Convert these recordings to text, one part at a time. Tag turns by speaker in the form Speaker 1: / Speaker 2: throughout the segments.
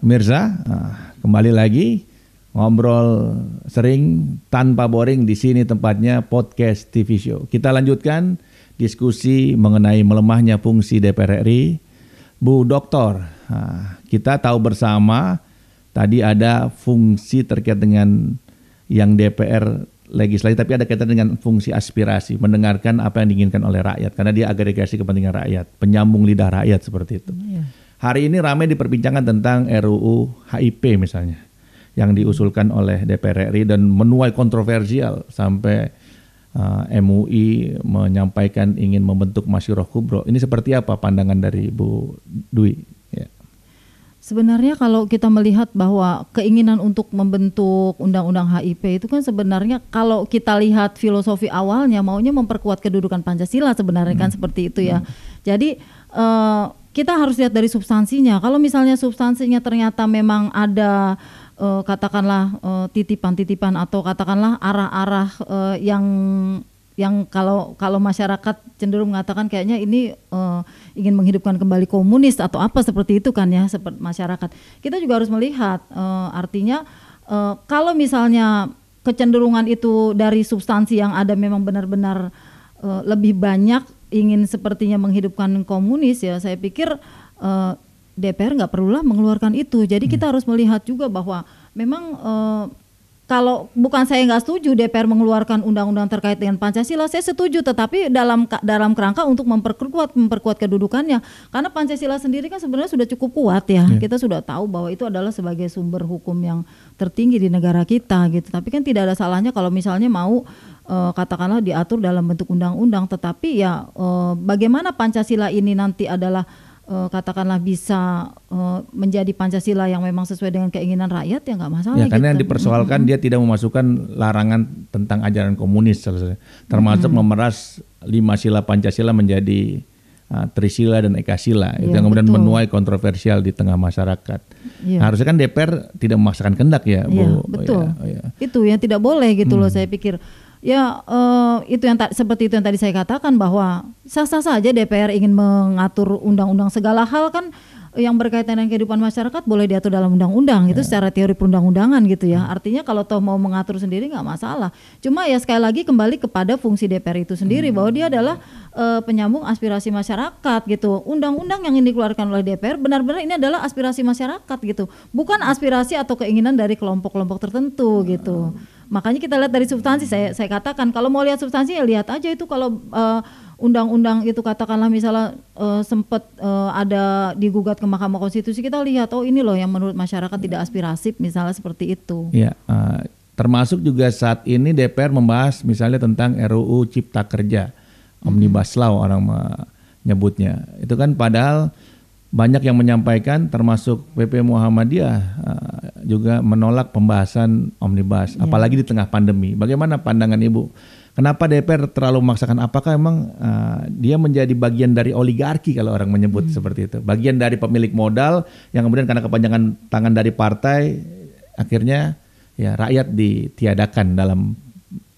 Speaker 1: Mirza, ah, kembali lagi ngobrol sering tanpa boring di sini tempatnya podcast TV show. Kita lanjutkan diskusi mengenai melemahnya fungsi DPR RI. Bu Doktor, ah, kita tahu bersama tadi ada fungsi terkait dengan yang DPR legislatif tapi ada kaitan dengan fungsi aspirasi, mendengarkan apa yang diinginkan oleh rakyat karena dia agregasi kepentingan rakyat, penyambung lidah rakyat seperti itu. Yeah. Hari ini ramai diperbincangkan tentang RUU HIP misalnya yang diusulkan oleh DPR RI dan menuai kontroversial sampai uh, eh, MUI menyampaikan ingin membentuk Masyuroh Kubro. Ini seperti apa pandangan dari Bu Dwi?
Speaker 2: Sebenarnya kalau kita melihat bahwa keinginan untuk membentuk undang-undang HIP itu kan sebenarnya kalau kita lihat filosofi awalnya maunya memperkuat kedudukan Pancasila sebenarnya kan hmm. kan seperti itu ya. Hmm. Jadi uh, kita harus lihat dari substansinya. Kalau misalnya substansinya ternyata memang ada uh, katakanlah eh, titipan-titipan uh, atau katakanlah arah-arah uh, yang yang kalau kalau masyarakat cenderung mengatakan kayaknya ini uh, ingin menghidupkan kembali komunis atau apa seperti itu kan ya seperti masyarakat kita juga harus melihat uh, artinya uh, kalau misalnya kecenderungan itu dari substansi yang ada memang benar-benar uh, lebih banyak ingin sepertinya menghidupkan komunis ya saya pikir uh, DPR nggak perlulah mengeluarkan itu jadi hmm. kita harus melihat juga bahwa memang uh, kalau bukan saya nggak setuju DPR mengeluarkan undang-undang terkait dengan Pancasila, saya setuju tetapi dalam dalam kerangka untuk memperkuat memperkuat kedudukannya. Karena Pancasila sendiri kan sebenarnya sudah cukup kuat ya. Yeah. Kita sudah tahu bahwa itu adalah sebagai sumber hukum yang tertinggi di negara kita gitu. Tapi kan tidak ada salahnya kalau misalnya mau uh, katakanlah diatur dalam bentuk undang-undang tetapi ya uh, bagaimana Pancasila ini nanti adalah uh, katakanlah bisa uh, menjadi Pancasila yang memang sesuai dengan keinginan rakyat ya nggak masalah. Ya karena gitu. yang dipersoalkan mm
Speaker 1: -hmm. dia tidak memasukkan larangan tentang ajaran komunis termasuk mm -hmm. memeras lima sila Pancasila menjadi uh, Trisila dan Ekasila ya, itu yang kemudian betul. menuai kontroversial di tengah masyarakat. Ya. Nah, harusnya kan DPR tidak memaksakan kendak ya, ya Bu. Betul. Ya, ya.
Speaker 2: Itu yang tidak boleh gitu hmm. loh saya pikir. Ya, uh, itu yang seperti itu yang tadi saya katakan bahwa sah-sah saja DPR ingin mengatur undang-undang segala hal kan yang berkaitan dengan kehidupan masyarakat boleh diatur dalam undang-undang ya. secara teori perundang-undangan gitu ya. Hmm. Artinya kalau toh mau mengatur sendiri nggak masalah. Cuma ya sekali lagi kembali kepada fungsi DPR itu sendiri hmm. bahwa dia adalah uh, penyambung aspirasi masyarakat gitu. Undang-undang yang dikeluarkan oleh DPR benar-benar ini adalah aspirasi masyarakat gitu. Bukan aspirasi atau keinginan dari kelompok-kelompok tertentu hmm. gitu. Makanya kita lihat dari substansi. Saya saya katakan kalau mau lihat substansi ya lihat aja itu kalau undang eh, undang-undang itu katakanlah misalnya uh, eh, sempat uh, eh, ada digugat ke Mahkamah Konstitusi kita lihat oh ini loh yang menurut masyarakat tidak aspirasif misalnya seperti itu. ya
Speaker 1: uh, termasuk juga saat ini DPR membahas misalnya tentang RUU Cipta Kerja Omnibus Law orang menyebutnya. Itu kan padahal banyak yang menyampaikan termasuk PP Muhammadiyah uh, juga menolak pembahasan omnibus, ya. apalagi di tengah pandemi. Bagaimana pandangan Ibu? Kenapa DPR terlalu memaksakan? Apakah memang uh, dia menjadi bagian dari oligarki kalau orang menyebut hmm. seperti itu? Bagian dari pemilik modal yang kemudian karena kepanjangan tangan dari partai akhirnya ya rakyat ditiadakan dalam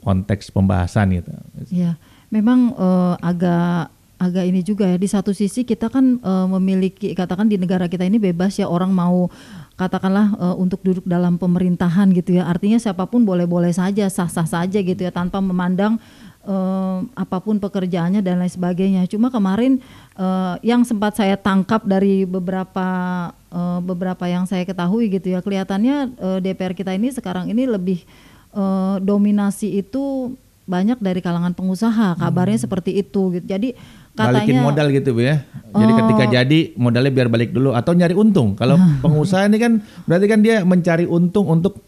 Speaker 1: konteks pembahasan gitu.
Speaker 2: Ya, memang uh, agak agak ini juga ya di satu sisi kita kan uh, memiliki katakan di negara kita ini bebas ya orang mau katakanlah e, untuk duduk dalam pemerintahan gitu ya. Artinya siapapun boleh-boleh saja, sah-sah saja gitu ya tanpa memandang e, apapun pekerjaannya dan lain sebagainya. Cuma kemarin e, yang sempat saya tangkap dari beberapa e, beberapa yang saya ketahui gitu ya, kelihatannya e, DPR kita ini sekarang ini lebih e, dominasi itu banyak dari kalangan pengusaha. Kabarnya hmm. seperti itu gitu. Jadi Katanya, balikin modal gitu bu ya. Jadi oh. ketika jadi
Speaker 1: modalnya biar balik dulu atau nyari untung. Kalau ah. pengusaha ini kan berarti kan dia mencari untung untuk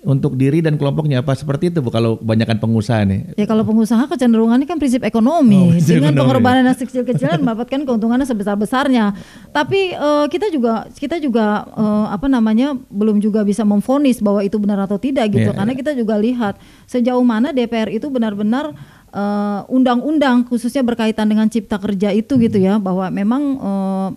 Speaker 1: untuk diri dan kelompoknya apa seperti itu bu kalau kebanyakan pengusaha nih
Speaker 2: ya kalau pengusaha kecenderungannya kan prinsip ekonomi oh, dengan ekonomi. pengorbanan yang kecil-kecilan mendapatkan keuntungannya sebesar besarnya tapi uh, kita juga kita juga uh, apa namanya belum juga bisa memfonis bahwa itu benar atau tidak gitu yeah. karena iya. kita juga lihat sejauh mana DPR itu benar-benar Eh, undang-undang uh, khususnya berkaitan dengan cipta kerja itu gitu ya bahwa memang uh,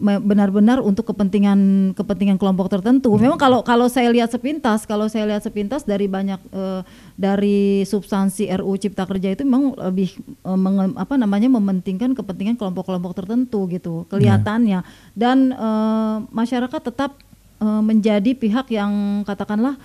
Speaker 2: benar-benar untuk kepentingan kepentingan kelompok tertentu. Hmm. Memang kalau kalau saya lihat sepintas, kalau saya lihat sepintas dari banyak eh, dari substansi RU Cipta Kerja itu memang lebih menge, apa namanya mementingkan kepentingan kelompok-kelompok tertentu gitu ya. kelihatannya. Dan masyarakat tetap menjadi pihak yang katakanlah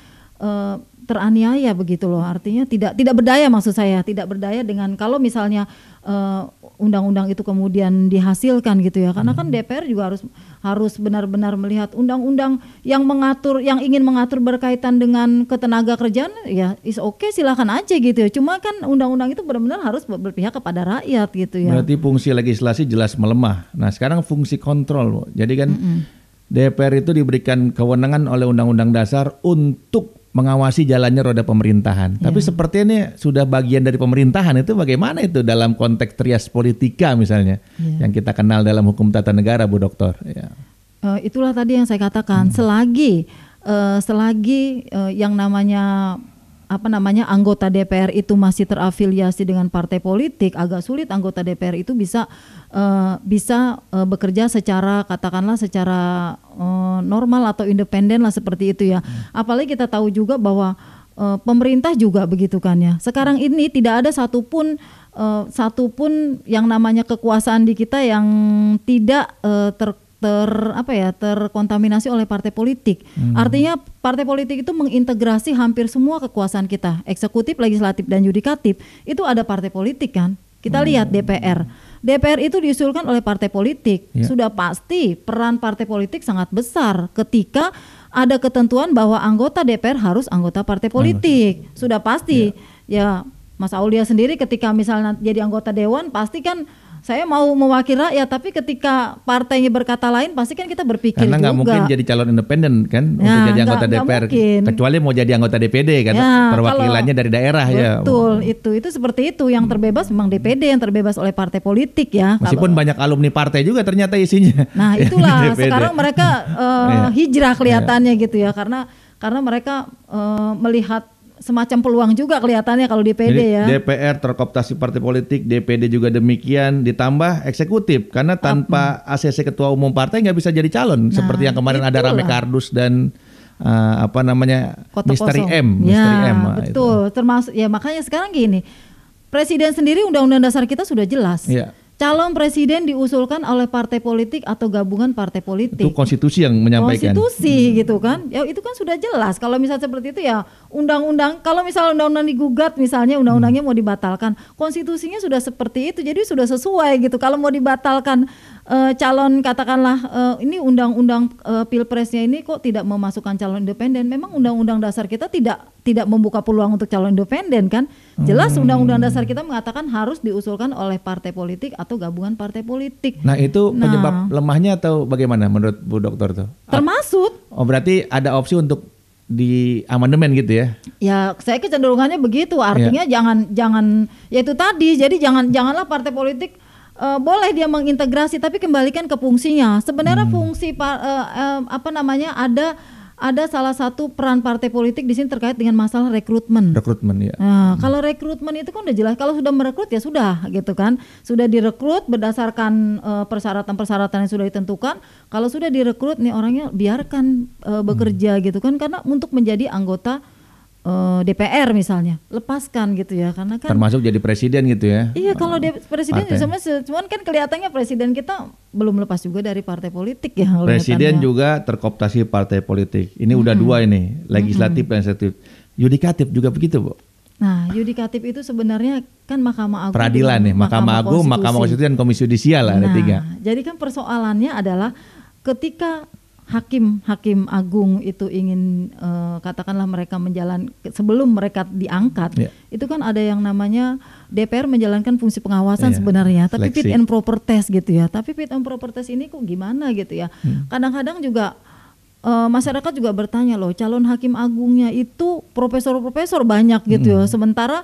Speaker 2: Eh, teraniaya begitu loh artinya tidak tidak berdaya maksud saya tidak berdaya dengan kalau misalnya eh, undang-undang uh, itu kemudian dihasilkan gitu ya karena kan hmm. kan DPR juga harus harus benar-benar melihat undang-undang yang mengatur yang ingin mengatur berkaitan dengan ketenaga kerjaan ya is oke okay, silahkan aja gitu ya cuma kan undang-undang itu benar-benar harus berpihak kepada rakyat gitu ya
Speaker 1: berarti fungsi legislasi jelas melemah nah sekarang fungsi kontrol jadi kan hmm. DPR itu diberikan kewenangan oleh undang-undang dasar untuk mengawasi jalannya roda pemerintahan. Yeah. Tapi sepertinya sudah bagian dari pemerintahan itu bagaimana itu dalam konteks trias politika misalnya yeah. yang kita kenal dalam hukum tata negara, Bu doktor Ya.
Speaker 2: Uh, itulah tadi yang saya katakan. Hmm. Selagi uh, selagi uh, yang namanya apa namanya anggota DPR itu masih terafiliasi dengan partai politik agak sulit anggota DPR itu bisa uh, bisa uh, bekerja secara katakanlah secara uh, normal atau independen lah seperti itu ya hmm. apalagi kita tahu juga bahwa uh, pemerintah juga begitu kan ya sekarang ini tidak ada satupun uh, satupun yang namanya kekuasaan di kita yang tidak uh, ter ter apa ya terkontaminasi oleh partai politik. Hmm. Artinya partai politik itu mengintegrasi hampir semua kekuasaan kita, eksekutif, legislatif dan yudikatif. Itu ada partai politik kan? Kita hmm. lihat DPR. DPR itu diusulkan oleh partai politik. Ya. Sudah pasti peran partai politik sangat besar ketika ada ketentuan bahwa anggota DPR harus anggota partai politik. Sudah pasti. Ya, ya Mas Aulia sendiri ketika misalnya jadi anggota dewan pasti kan saya mau mewakili rakyat tapi ketika partainya berkata lain pasti kan kita berpikir karena nggak mungkin jadi
Speaker 1: calon independen kan ya, untuk jadi anggota gak, DPR gak kecuali mau jadi anggota DPD kan ya, perwakilannya dari daerah betul, ya betul
Speaker 2: oh. itu itu seperti itu yang terbebas memang DPD yang terbebas oleh partai politik ya meskipun
Speaker 1: kalau, banyak alumni partai juga ternyata isinya nah itulah sekarang
Speaker 2: mereka uh, hijrah iya. kelihatannya gitu ya karena karena mereka uh, melihat semacam peluang juga kelihatannya kalau DPD Jadi, ya.
Speaker 1: DPR terkooptasi partai politik, DPD juga demikian, ditambah eksekutif karena tanpa Apa? ACC ketua umum partai nggak bisa jadi calon nah, seperti yang kemarin itulah. ada Rame Kardus dan uh, apa namanya Kota misteri kosong. M, ya, misteri M. Ah, betul,
Speaker 2: itu. termasuk ya makanya sekarang gini, presiden sendiri undang-undang dasar kita sudah jelas. Ya. Calon presiden diusulkan oleh partai politik atau gabungan partai politik. Itu
Speaker 1: konstitusi yang menyampaikan. Konstitusi
Speaker 2: hmm. gitu kan? Ya itu kan sudah jelas. Kalau misalnya seperti itu ya undang-undang. Kalau misalnya undang-undang digugat misalnya undang-undangnya hmm. mau dibatalkan, konstitusinya sudah seperti itu. Jadi sudah sesuai gitu. Kalau mau dibatalkan uh, calon katakanlah uh, ini undang-undang uh, pilpresnya ini kok tidak memasukkan calon independen. Memang undang-undang dasar kita tidak tidak membuka peluang untuk calon independen kan? Jelas hmm. undang-undang hmm. dasar kita mengatakan harus diusulkan oleh partai politik atau gabungan partai politik. Nah, itu nah. penyebab
Speaker 1: lemahnya atau bagaimana menurut Bu Dokter tuh?
Speaker 2: Termasuk.
Speaker 1: Oh, berarti ada opsi untuk di amandemen gitu ya?
Speaker 2: Ya, saya kecenderungannya begitu. Artinya ya. jangan jangan yaitu tadi. Jadi jangan janganlah partai politik uh, boleh dia mengintegrasi tapi kembalikan ke fungsinya. Sebenarnya hmm. fungsi uh, uh, apa namanya ada ada salah satu peran partai politik di sini terkait dengan masalah rekrutmen.
Speaker 1: Rekrutmen ya.
Speaker 2: Nah, hmm. kalau rekrutmen itu kan udah jelas kalau sudah merekrut ya sudah gitu kan. Sudah direkrut berdasarkan persyaratan-persyaratan uh, yang sudah ditentukan. Kalau sudah direkrut nih orangnya biarkan uh, bekerja hmm. gitu kan karena untuk menjadi anggota Eh, DPR misalnya lepaskan gitu ya karena kan termasuk
Speaker 1: jadi presiden gitu ya
Speaker 2: iya kalau presiden sama cuman kan kelihatannya presiden kita belum lepas juga dari partai politik ya presiden
Speaker 1: juga terkooptasi partai politik ini hmm. udah dua ini legislatif hmm. dan eksekutif yudikatif juga begitu bu
Speaker 2: Nah, yudikatif itu sebenarnya kan Mahkamah Agung peradilan nih, Mahkamah, Mahkamah Agung, Mahkamah Konstitusi
Speaker 1: dan Komisi Yudisial lah nah, ada tiga.
Speaker 2: Jadi kan persoalannya adalah ketika hakim-hakim agung itu ingin uh, katakanlah mereka menjalan sebelum mereka diangkat yeah. itu kan ada yang namanya DPR menjalankan fungsi pengawasan yeah. sebenarnya tapi Flexi. fit and proper test gitu ya tapi fit and proper test ini kok gimana gitu ya hmm. kadang-kadang hmm. juga uh, masyarakat juga bertanya loh calon hakim agungnya itu profesor-profesor banyak gitu ya. hmm. ya sementara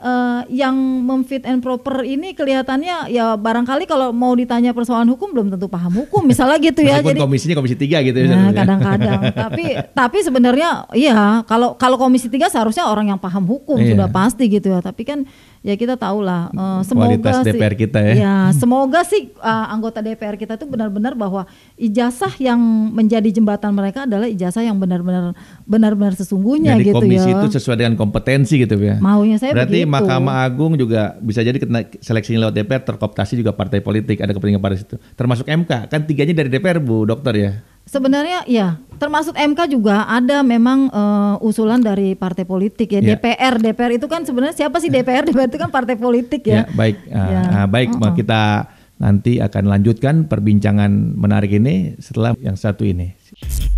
Speaker 2: uh, yang memfit and proper ini kelihatannya ya barangkali kalau mau ditanya persoalan hukum belum tentu paham hukum misalnya gitu ya Meskipun jadi
Speaker 1: komisinya komisi tiga gitu ya nah, kadang-kadang tapi
Speaker 2: tapi sebenarnya iya kalau kalau komisi tiga seharusnya orang yang paham hukum iya. sudah pasti gitu ya tapi kan ya kita tahulah uh, semoga kualitas DPR kita ya. Ya, semoga sih uh, anggota DPR kita itu benar-benar bahwa ijazah yang menjadi jembatan mereka adalah ijazah yang benar-benar benar-benar sesungguhnya Jadi gitu komisi ya. komisi itu
Speaker 1: sesuai dengan kompetensi gitu ya. Maunya saya Berarti begitu. Mahkamah Agung juga bisa jadi kena seleksinya lewat DPR terkooptasi juga partai politik ada kepentingan pada situ. Termasuk MK kan tiganya dari DPR Bu Dokter ya.
Speaker 2: Sebenarnya ya, termasuk MK juga ada memang uh, usulan dari partai politik ya. ya DPR, DPR itu kan sebenarnya siapa sih DPR? DPR itu kan partai politik ya. ya
Speaker 1: baik, ya. Ah, ah, baik, uh -uh. kita nanti akan lanjutkan perbincangan menarik ini setelah yang satu ini.